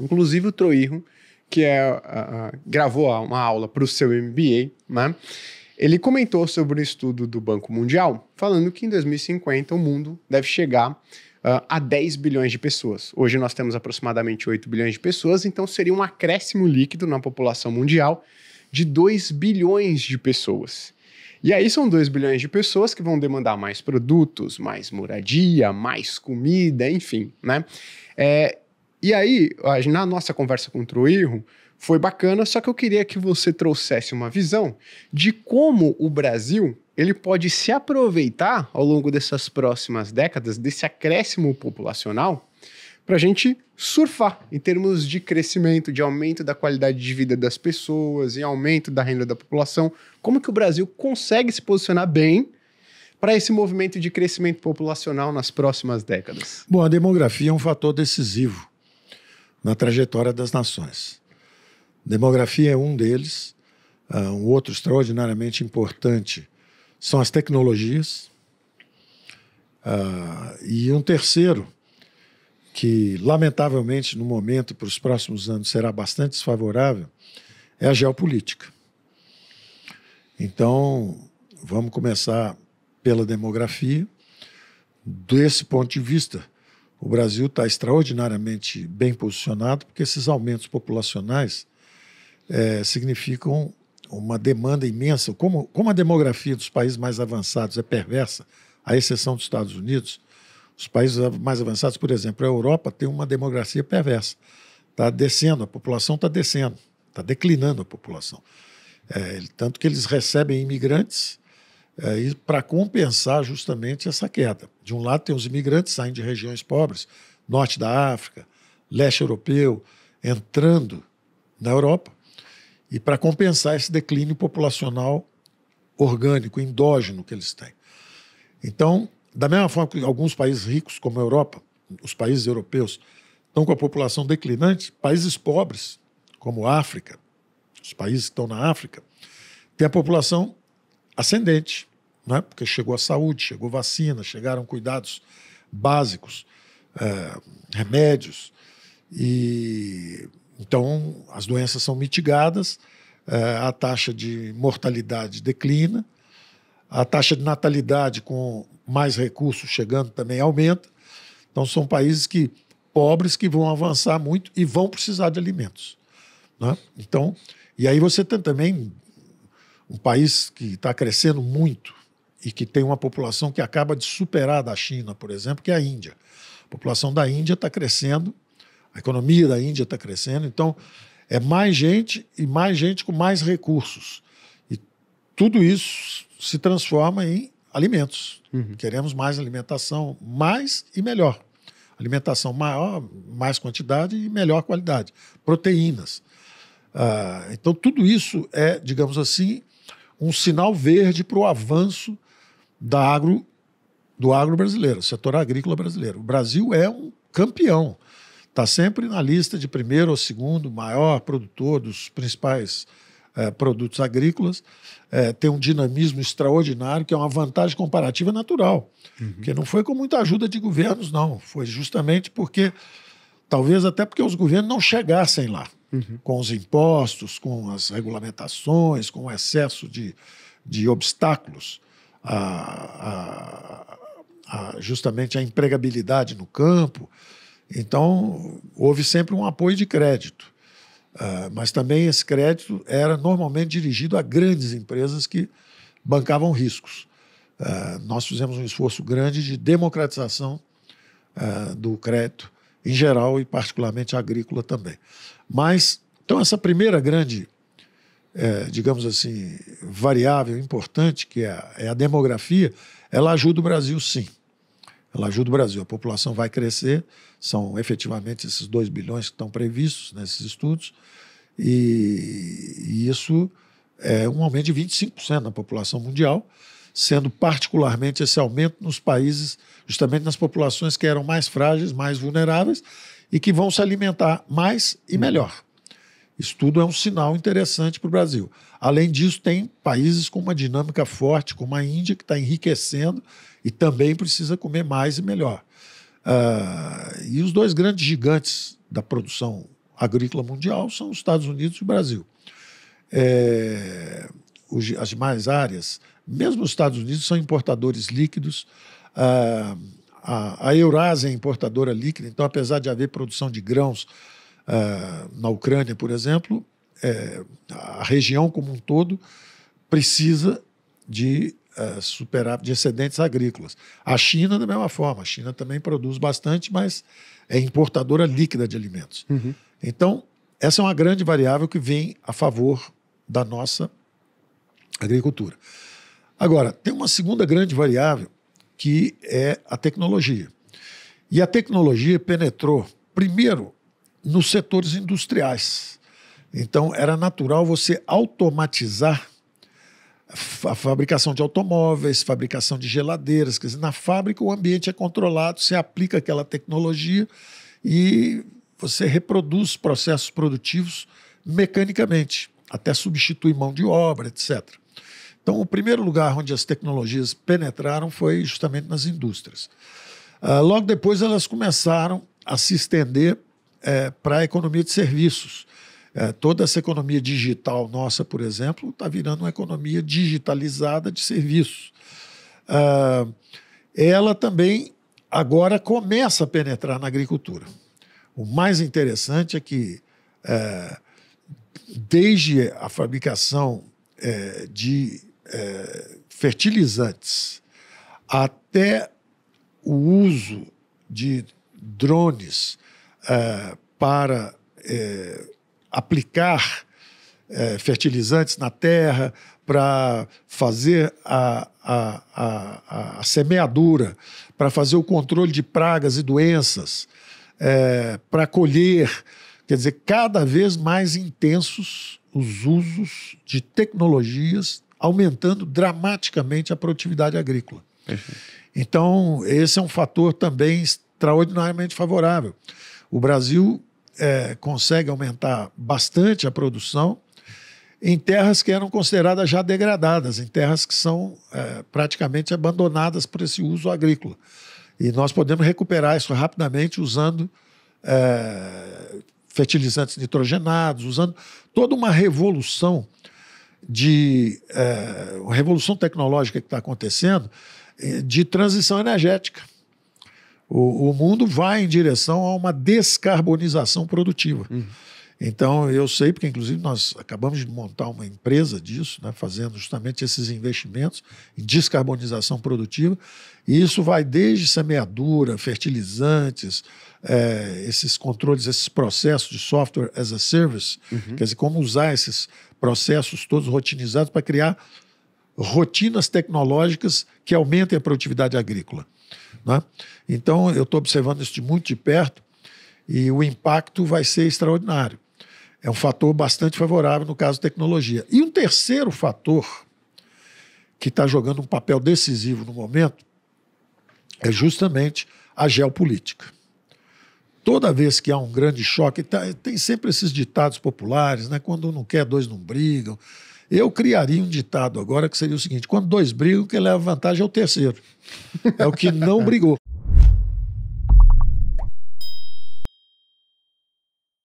Inclusive o Troirro, que é, gravou uma aula para o seu MBA, né? Ele comentou sobre um estudo do Banco Mundial, falando que em 2050 o mundo deve chegar uh, a 10 bilhões de pessoas. Hoje nós temos aproximadamente 8 bilhões de pessoas, então seria um acréscimo líquido na população mundial de 2 bilhões de pessoas. E aí são 2 bilhões de pessoas que vão demandar mais produtos, mais moradia, mais comida, enfim, né? É, e aí, na nossa conversa contra o erro, foi bacana, só que eu queria que você trouxesse uma visão de como o Brasil ele pode se aproveitar ao longo dessas próximas décadas desse acréscimo populacional para a gente surfar em termos de crescimento, de aumento da qualidade de vida das pessoas, em aumento da renda da população. Como que o Brasil consegue se posicionar bem para esse movimento de crescimento populacional nas próximas décadas? Bom, a demografia é um fator decisivo na trajetória das nações. Demografia é um deles. Uh, um outro extraordinariamente importante são as tecnologias. Uh, e um terceiro, que lamentavelmente no momento para os próximos anos será bastante desfavorável, é a geopolítica. Então, vamos começar pela demografia. Desse ponto de vista, o Brasil está extraordinariamente bem posicionado, porque esses aumentos populacionais é, significam uma demanda imensa. Como, como a demografia dos países mais avançados é perversa, à exceção dos Estados Unidos, os países mais avançados, por exemplo, a Europa tem uma demografia perversa. Está descendo, a população está descendo, está declinando a população. É, tanto que eles recebem imigrantes é, para compensar justamente essa queda. De um lado, tem os imigrantes saindo de regiões pobres, norte da África, leste europeu, entrando na Europa, e para compensar esse declínio populacional orgânico, endógeno que eles têm. Então, da mesma forma que alguns países ricos, como a Europa, os países europeus, estão com a população declinante, países pobres, como a África, os países que estão na África, têm a população ascendente, né? porque chegou a saúde, chegou vacina, chegaram cuidados básicos, é, remédios. E então as doenças são mitigadas, é, a taxa de mortalidade declina, a taxa de natalidade com mais recursos chegando também aumenta. Então são países que pobres que vão avançar muito e vão precisar de alimentos, né? Então e aí você tem também um país que está crescendo muito e que tem uma população que acaba de superar a da China, por exemplo, que é a Índia. A população da Índia está crescendo, a economia da Índia está crescendo, então é mais gente e mais gente com mais recursos. E tudo isso se transforma em alimentos. Uhum. Queremos mais alimentação, mais e melhor. Alimentação maior, mais quantidade e melhor qualidade. Proteínas. Ah, então, tudo isso é, digamos assim, um sinal verde para o avanço da agro, do agro brasileiro, setor agrícola brasileiro. O Brasil é um campeão. Está sempre na lista de primeiro ou segundo maior produtor dos principais é, produtos agrícolas, é, tem um dinamismo extraordinário, que é uma vantagem comparativa natural, uhum. que não foi com muita ajuda de governos, não. Foi justamente porque, talvez até porque os governos não chegassem lá uhum. com os impostos, com as regulamentações, com o excesso de, de obstáculos a, a, a justamente a empregabilidade no campo. Então, houve sempre um apoio de crédito. Uh, mas também esse crédito era normalmente dirigido a grandes empresas que bancavam riscos. Uh, nós fizemos um esforço grande de democratização uh, do crédito em geral e particularmente agrícola também. Mas, então, essa primeira grande, é, digamos assim, variável importante, que é a, é a demografia, ela ajuda o Brasil sim. Ela ajuda o Brasil. A população vai crescer, são efetivamente esses 2 bilhões que estão previstos nesses estudos, e, e isso é um aumento de 25% na população mundial sendo particularmente esse aumento nos países, justamente nas populações que eram mais frágeis, mais vulneráveis e que vão se alimentar mais e melhor. Isso tudo é um sinal interessante para o Brasil. Além disso, tem países com uma dinâmica forte, como a Índia, que está enriquecendo e também precisa comer mais e melhor. Uh, e os dois grandes gigantes da produção agrícola mundial são os Estados Unidos e o Brasil. É, os, as demais áreas mesmo os Estados Unidos são importadores líquidos. a, a Eurásia é importadora líquida, então, apesar de haver produção de grãos na Ucrânia, por exemplo, é, a região como um todo precisa de uh, superar de excedentes agrícolas. A China da mesma forma, a China também produz bastante, mas é importadora líquida de alimentos. Uhum. Então essa é uma grande variável que vem a favor da nossa agricultura. Agora, tem uma segunda grande variável que é a tecnologia. E a tecnologia penetrou, primeiro, nos setores industriais. Então, era natural você automatizar a fabricação de automóveis, fabricação de geladeiras. Quer dizer, na fábrica, o ambiente é controlado, você aplica aquela tecnologia e você reproduz processos produtivos mecanicamente, até substituir mão de obra, etc. Então, o primeiro lugar onde as tecnologias penetraram foi justamente nas indústrias. Uh, logo depois, elas começaram a se estender é, para a economia de serviços. É, toda essa economia digital nossa, por exemplo, está virando uma economia digitalizada de serviços. Uh, ela também agora começa a penetrar na agricultura. O mais interessante é que, é, desde a fabricação é, de é, fertilizantes, até o uso de drones é, para é, aplicar é, fertilizantes na terra, para fazer a, a, a, a semeadura, para fazer o controle de pragas e doenças, é, para colher. Quer dizer, cada vez mais intensos os usos de tecnologias aumentando dramaticamente a produtividade agrícola. Perfeito. Então, esse é um fator também extraordinariamente favorável. O Brasil é, consegue aumentar bastante a produção em terras que eram consideradas já degradadas, em terras que são é, praticamente abandonadas por esse uso agrícola. E nós podemos recuperar isso rapidamente usando é, fertilizantes nitrogenados, usando toda uma revolução de é, revolução tecnológica que está acontecendo, é, de transição energética. O, o, mundo vai em direção a uma descarbonização produtiva. Uhum. Então, eu sei, porque inclusive nós acabamos de montar uma empresa disso, né, fazendo justamente esses investimentos em descarbonização produtiva, e isso vai desde semeadura, fertilizantes, é, esses controles, esses processos de software as a service, uhum. quer dizer, como usar esses processos todos rotinizados para criar rotinas tecnológicas que aumentem a produtividade agrícola. Né? Então, eu estou observando isso de muito de perto e o impacto vai ser extraordinário. É um fator bastante favorável no caso tecnologia. E um terceiro fator que está jogando um papel decisivo no momento é justamente a geopolítica. Toda vez que há um grande choque, tá, tem sempre esses ditados populares, né? quando não quer, dois não brigam. Eu criaria um ditado agora que seria o seguinte: quando dois brigam, quem leva vantagem é o terceiro. É o que não brigou.